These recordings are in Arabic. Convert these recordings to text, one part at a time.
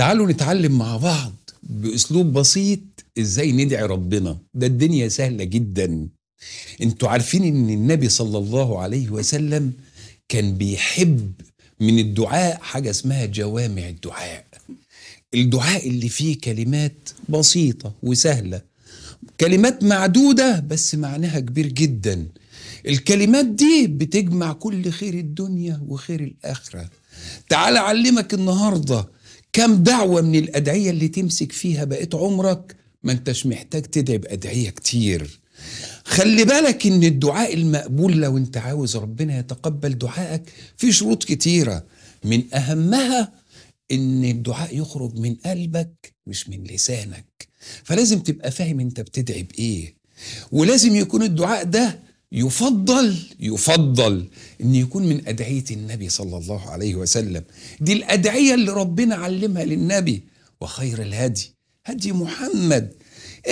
تعالوا نتعلم مع بعض باسلوب بسيط ازاي ندعي ربنا ده الدنيا سهله جدا انتوا عارفين ان النبي صلى الله عليه وسلم كان بيحب من الدعاء حاجه اسمها جوامع الدعاء الدعاء اللي فيه كلمات بسيطه وسهله كلمات معدوده بس معناها كبير جدا الكلمات دي بتجمع كل خير الدنيا وخير الاخره تعال اعلمك النهارده كم دعوة من الأدعية اللي تمسك فيها بقيت عمرك ما انتش محتاج تدعي بأدعية كتير خلي بالك ان الدعاء المقبول لو انت عاوز ربنا يتقبل دعائك في شروط كتيرة من اهمها ان الدعاء يخرج من قلبك مش من لسانك فلازم تبقى فاهم انت بتدعي بايه ولازم يكون الدعاء ده يفضل يفضل ان يكون من ادعيه النبي صلى الله عليه وسلم دي الادعيه اللي ربنا علمها للنبي وخير الهدي هدي محمد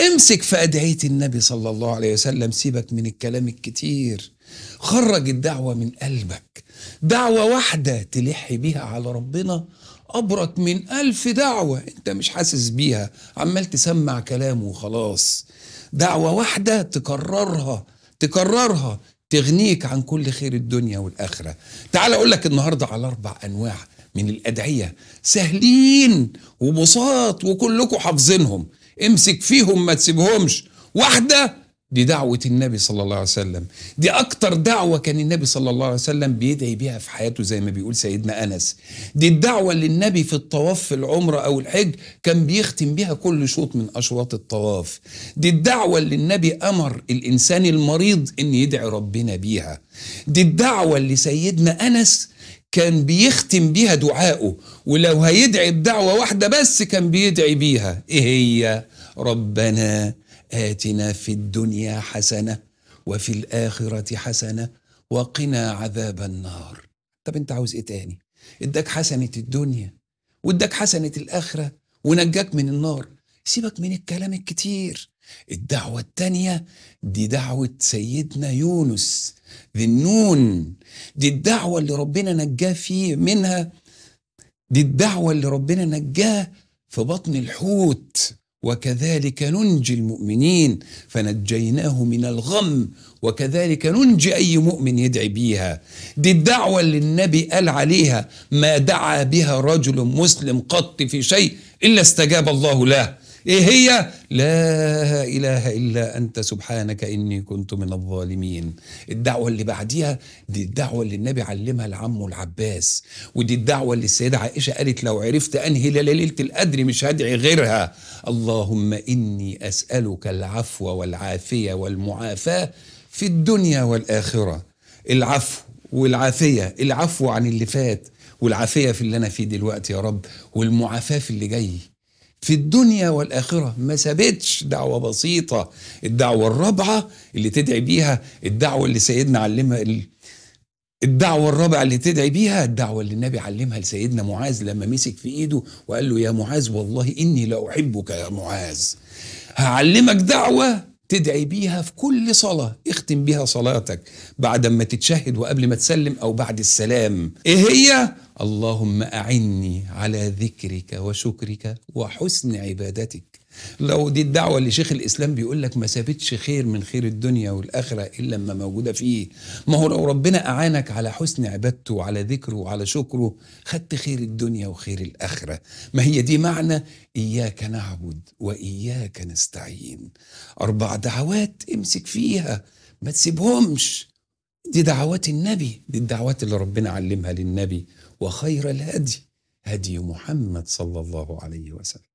امسك في ادعيه النبي صلى الله عليه وسلم سيبك من الكلام الكتير خرج الدعوه من قلبك دعوه واحده تلح بيها على ربنا أبرك من ألف دعوة أنت مش حاسس بيها عمال تسمع كلامه وخلاص دعوة واحدة تكررها تكررها تغنيك عن كل خير الدنيا والآخرة تعال أقول لك النهاردة على أربع أنواع من الأدعية سهلين وبساط وكلكم حافظينهم امسك فيهم ما تسيبهمش واحدة دي دعوة النبي صلى الله عليه وسلم دي أكتر دعوة كان النبي صلى الله عليه وسلم بيدعي بها في حياته زي ما بيقول سيدنا أنس دي الدعوة اللي النبي في الطواف في العمرة أو الحج كان بيختم بها كل شوط من أشواط الطواف دي الدعوة اللي النبي أمر الإنسان المريض إن يدعي ربنا بيها دي الدعوة اللي سيدنا أنس كان بيختم بيها دعائه ولو هيدعي بدعوة واحدة بس كان بيدعي بيها إيه هي ربنا آتنا في الدنيا حسنة وفي الآخرة حسنة وقنا عذاب النار طب انت عاوز ايه تاني اداك حسنة الدنيا واداك حسنة الآخرة ونجاك من النار سيبك من الكلام الكتير الدعوة التانية دي دعوة سيدنا يونس ذي النون دي الدعوة اللي ربنا نجاه فيه منها دي الدعوة اللي ربنا نجاه في بطن الحوت وكذلك ننجي المؤمنين فنجيناه من الغم وكذلك ننجي أي مؤمن يدعي بيها دي الدعوة اللي النبي قال عليها ما دعا بها رجل مسلم قط في شيء إلا استجاب الله له إيه هي لا إله إلا أنت سبحانك إني كنت من الظالمين الدعوة اللي بعديها دي الدعوة اللي النبي علمها لعمه العباس ودي الدعوة اللي السيدة عائشة قالت لو عرفت أنهي ليلة القدر مش هدعي غيرها اللهم إني أسألك العفو والعافية والمعافاة في الدنيا والآخرة العفو والعافية العفو عن اللي فات والعافية في اللي أنا فيه دلوقتي يا رب والمعافاة في اللي جاي في الدنيا والآخرة ما سابتش دعوة بسيطة الدعوة الرابعة اللي تدعي بيها الدعوة اللي سيدنا علمها الدعوة الرابعة اللي تدعي بيها الدعوة اللي النبي علمها لسيدنا معاذ لما مسك في ايده وقال له يا معاذ والله إني لأحبك يا معاذ هعلمك دعوة تدعي بيها في كل صلاة تختم بها صلاتك بعد ما تتشهد وقبل ما تسلم أو بعد السلام إيه هي؟ اللهم أعني على ذكرك وشكرك وحسن عبادتك لو دي الدعوة اللي شيخ الإسلام بيقول لك ما سابتش خير من خير الدنيا والآخرة إلا ما موجودة فيه ما هو لو ربنا أعانك على حسن عبادته وعلى ذكره وعلى شكره خدت خير الدنيا وخير الآخرة ما هي دي معنى إياك نعبد وإياك نستعين أربع دعوات امسك فيها ما تسيبهمش دي دعوات النبي دي الدعوات اللي ربنا علمها للنبي وخير الهدي هدي محمد صلى الله عليه وسلم